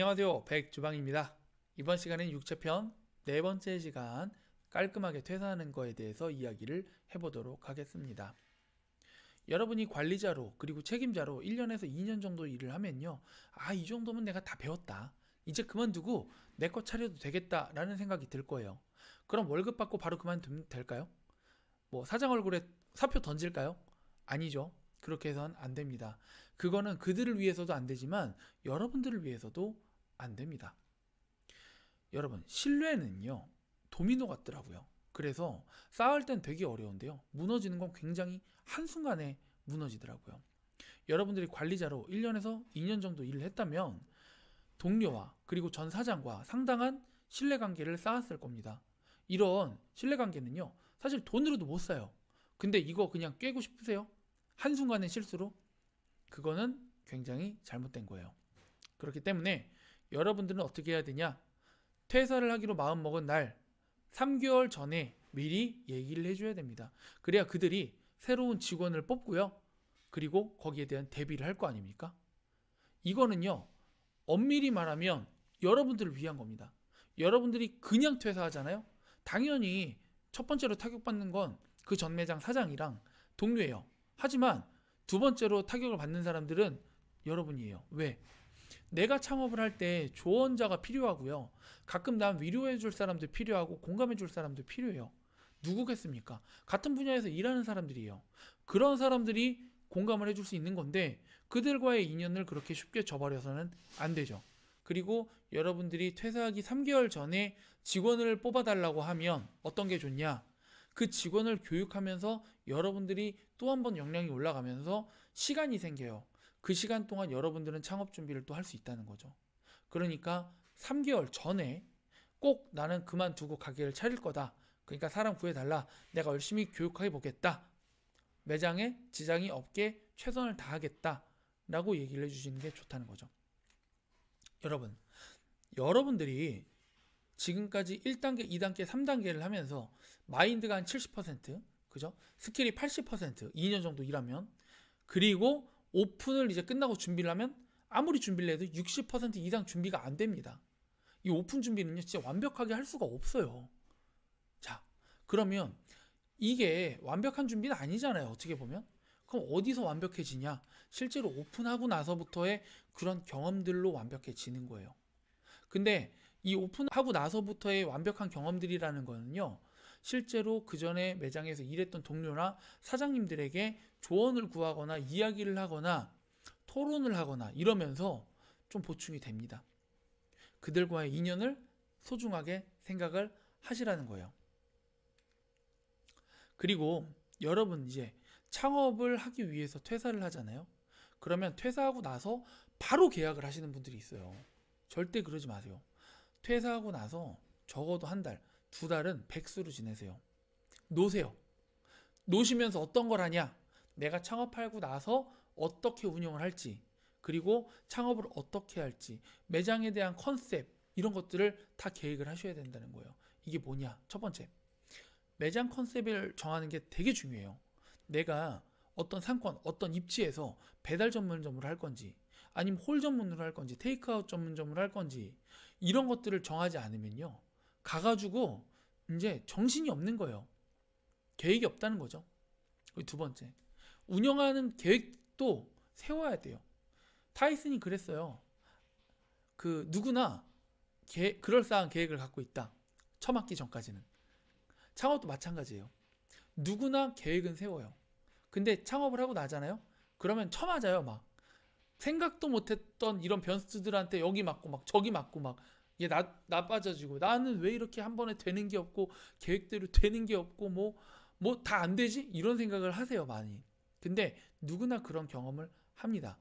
안녕하세요. 백주방입니다. 이번 시간은 6차편네 번째 시간 깔끔하게 퇴사하는 거에 대해서 이야기를 해보도록 하겠습니다. 여러분이 관리자로 그리고 책임자로 1년에서 2년 정도 일을 하면요. 아, 이 정도면 내가 다 배웠다. 이제 그만두고 내것 차려도 되겠다라는 생각이 들 거예요. 그럼 월급 받고 바로 그만두면 될까요? 뭐 사장 얼굴에 사표 던질까요? 아니죠. 그렇게 해선 안 됩니다. 그거는 그들을 위해서도 안 되지만 여러분들을 위해서도 안 됩니다. 여러분, 신뢰는요, 도미노 같더라고요. 그래서 쌓을 땐 되게 어려운데요. 무너지는 건 굉장히 한순간에 무너지더라고요. 여러분들이 관리자로 1년에서 2년 정도 일을 했다면 동료와 그리고 전 사장과 상당한 신뢰관계를 쌓았을 겁니다. 이런 신뢰관계는요, 사실 돈으로도 못 사요. 근데 이거 그냥 깨고 싶으세요? 한순간의 실수로? 그거는 굉장히 잘못된 거예요. 그렇기 때문에 여러분들은 어떻게 해야 되냐? 퇴사를 하기로 마음먹은 날 3개월 전에 미리 얘기를 해줘야 됩니다. 그래야 그들이 새로운 직원을 뽑고요. 그리고 거기에 대한 대비를 할 거 아닙니까? 이거는요, 엄밀히 말하면 여러분들을 위한 겁니다. 여러분들이 그냥 퇴사하잖아요? 당연히 첫 번째로 타격받는 건 그 전매장 사장이랑 동료예요. 하지만 두 번째로 타격을 받는 사람들은 여러분이에요. 왜? 내가 창업을 할 때 조언자가 필요하고요. 가끔 난 위로해 줄 사람도 필요하고 공감해 줄 사람도 필요해요. 누구겠습니까? 같은 분야에서 일하는 사람들이에요. 그런 사람들이 공감을 해줄 수 있는 건데 그들과의 인연을 그렇게 쉽게 저버려서는 안 되죠. 그리고 여러분들이 퇴사하기 3개월 전에 직원을 뽑아달라고 하면 어떤 게 좋냐? 그 직원을 교육하면서 여러분들이 또 한 번 역량이 올라가면서 시간이 생겨요. 그 시간 동안 여러분들은 창업 준비를 또 할 수 있다는 거죠. 그러니까 3개월 전에 꼭 나는 그만두고 가게를 차릴 거다. 그러니까 사람 구해달라. 내가 열심히 교육하게 보겠다. 매장에 지장이 없게 최선을 다하겠다. 라고 얘기를 해주시는 게 좋다는 거죠. 여러분, 여러분들이 지금까지 1단계, 2단계, 3단계를 하면서 마인드가 한 70%, 그죠? 스킬이 80%, 2년 정도 일하면, 그리고 오픈을 이제 끝나고 준비를 하면 아무리 준비를 해도 60% 이상 준비가 안 됩니다. 이 오픈 준비는요, 진짜 완벽하게 할 수가 없어요. 자, 그러면 이게 완벽한 준비는 아니잖아요, 어떻게 보면. 그럼 어디서 완벽해지냐? 실제로 오픈하고 나서부터의 그런 경험들로 완벽해지는 거예요. 근데 이 오픈하고 나서부터의 완벽한 경험들이라는 거는요, 실제로 그 전에 매장에서 일했던 동료나 사장님들에게 조언을 구하거나 이야기를 하거나 토론을 하거나 이러면서 좀 보충이 됩니다. 그들과의 인연을 소중하게 생각을 하시라는 거예요. 그리고 여러분 이제 창업을 하기 위해서 퇴사를 하잖아요. 그러면 퇴사하고 나서 바로 계약을 하시는 분들이 있어요. 절대 그러지 마세요. 퇴사하고 나서 적어도 한 달, 두 달은 백수로 지내세요. 노세요. 노시면서 어떤 걸 하냐? 내가 창업하고 나서 어떻게 운영을 할지, 그리고 창업을 어떻게 할지, 매장에 대한 컨셉, 이런 것들을 다 계획을 하셔야 된다는 거예요. 이게 뭐냐? 첫 번째. 매장 컨셉을 정하는 게 되게 중요해요. 내가 어떤 상권, 어떤 입지에서 배달 전문점으로 할 건지, 아니면 홀 전문으로 할 건지, 테이크아웃 전문점으로 할 건지, 이런 것들을 정하지 않으면요. 가가지고 이제 정신이 없는 거예요. 계획이 없다는 거죠. 두 번째. 운영하는 계획도 세워야 돼요. 타이슨이 그랬어요. 그 누구나 개, 그럴싸한 계획을 갖고 있다. 처맞기 전까지는. 창업도 마찬가지예요. 누구나 계획은 세워요. 근데 창업을 하고 나잖아요. 그러면 처맞아요, 막. 생각도 못했던 이런 변수들한테 여기 맞고 막 저기 맞고 막 이게 나, 나빠져지고 나는 왜 이렇게 한 번에 되는 게 없고 계획대로 되는 게 없고 뭐 뭐 다 안 되지? 이런 생각을 하세요 많이. 근데 누구나 그런 경험을 합니다.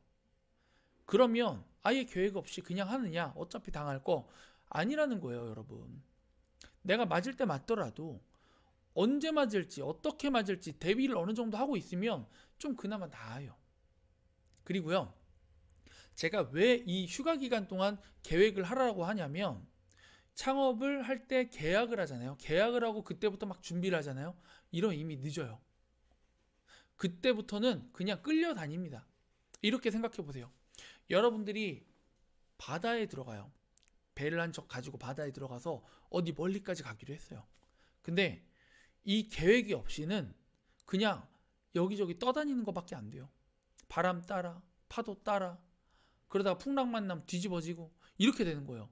그러면 아예 계획 없이 그냥 하느냐? 어차피 당할 거 아니라는 거예요, 여러분. 내가 맞을 때 맞더라도 언제 맞을지, 어떻게 맞을지 대비를 어느 정도 하고 있으면 좀 그나마 나아요. 그리고요. 제가 왜 이 휴가 기간 동안 계획을 하라고 하냐면 창업을 할 때 계약을 하잖아요. 계약을 하고 그때부터 막 준비를 하잖아요. 이런 이미 늦어요. 그때부터는 그냥 끌려다닙니다. 이렇게 생각해 보세요. 여러분들이 바다에 들어가요. 배를 한 척 가지고 바다에 들어가서 어디 멀리까지 가기로 했어요. 근데 이 계획이 없이는 그냥 여기저기 떠다니는 것밖에 안 돼요. 바람 따라, 파도 따라, 그러다가 풍랑 만남 뒤집어지고 이렇게 되는 거예요.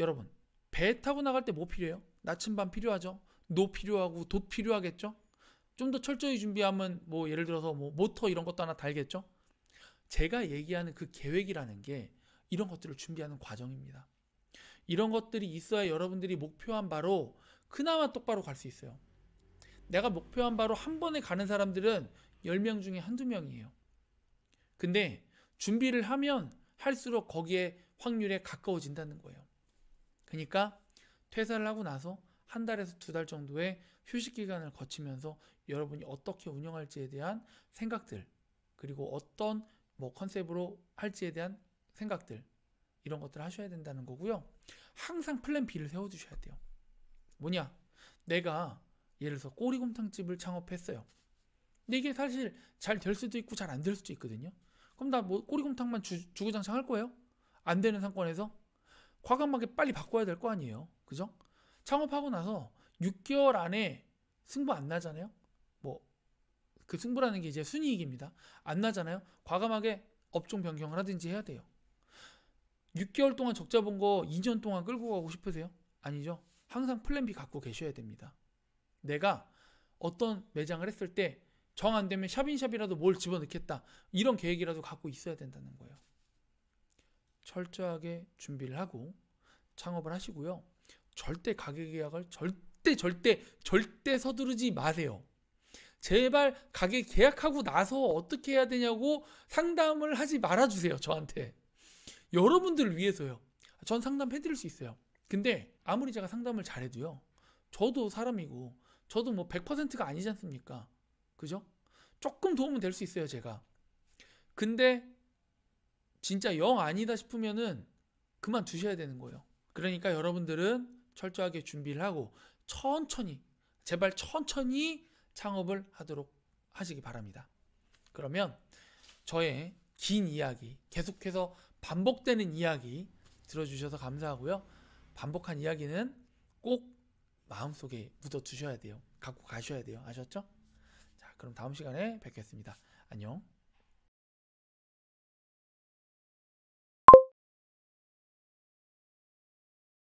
여러분 배 타고 나갈 때 뭐 필요해요? 나침반 필요하죠. 노 필요하고 돛 필요하겠죠. 좀 더 철저히 준비하면 뭐 예를 들어서 뭐 모터 이런 것도 하나 달겠죠. 제가 얘기하는 그 계획이라는 게 이런 것들을 준비하는 과정입니다. 이런 것들이 있어야 여러분들이 목표한 바로 그나마 똑바로 갈 수 있어요. 내가 목표한 바로 한 번에 가는 사람들은 10명 중에 한 두 명이에요. 근데 준비를 하면 할수록 거기에 확률에 가까워진다는 거예요. 그러니까 퇴사를 하고 나서 한 달에서 두 달 정도의 휴식 기간을 거치면서 여러분이 어떻게 운영할지에 대한 생각들 그리고 어떤 뭐 컨셉으로 할지에 대한 생각들 이런 것들을 하셔야 된다는 거고요. 항상 플랜 B를 세워 주셔야 돼요. 뭐냐? 내가 예를 들어서 꼬리곰탕집을 창업했어요. 근데 이게 사실 잘 될 수도 있고 잘 안 될 수도 있거든요. 그럼 나뭐 꼬리곰탕만 주, 주구장창 할 거예요? 안 되는 상권에서 과감하게 빨리 바꿔야 될 거 아니에요. 그죠? 창업하고 나서 6개월 안에 승부 안 나잖아요. 뭐 그 승부라는 게 이제 순이익입니다. 안 나잖아요. 과감하게 업종 변경을 하든지 해야 돼요. 6개월 동안 적자 본 거 2년 동안 끌고 가고 싶으세요? 아니죠. 항상 플랜 B 갖고 계셔야 됩니다. 내가 어떤 매장을 했을 때 정안 되면 샵인샵이라도 뭘 집어넣겠다. 이런 계획이라도 갖고 있어야 된다는 거예요. 철저하게 준비를 하고 창업을 하시고요. 절대 가격 계약을 절대 절대 절대 서두르지 마세요. 제발 가게 계약하고 나서 어떻게 해야 되냐고 상담을 하지 말아주세요, 저한테. 여러분들을 위해서요. 전 상담해드릴 수 있어요. 근데 아무리 제가 상담을 잘해도요. 저도 사람이고, 저도 뭐 100%가 아니지 않습니까? 그죠? 조금 도움은 될 수 있어요, 제가. 근데 진짜 영 아니다 싶으면은 그만 두셔야 되는 거예요. 그러니까 여러분들은 철저하게 준비를 하고 천천히 제발 천천히 창업을 하도록 하시기 바랍니다. 그러면 저의 긴 이야기 계속해서 반복되는 이야기 들어주셔서 감사하고요. 반복한 이야기는 꼭 마음속에 묻어두셔야 돼요. 갖고 가셔야 돼요. 아셨죠? 그럼 다음 시간에 뵙겠습니다. 안녕.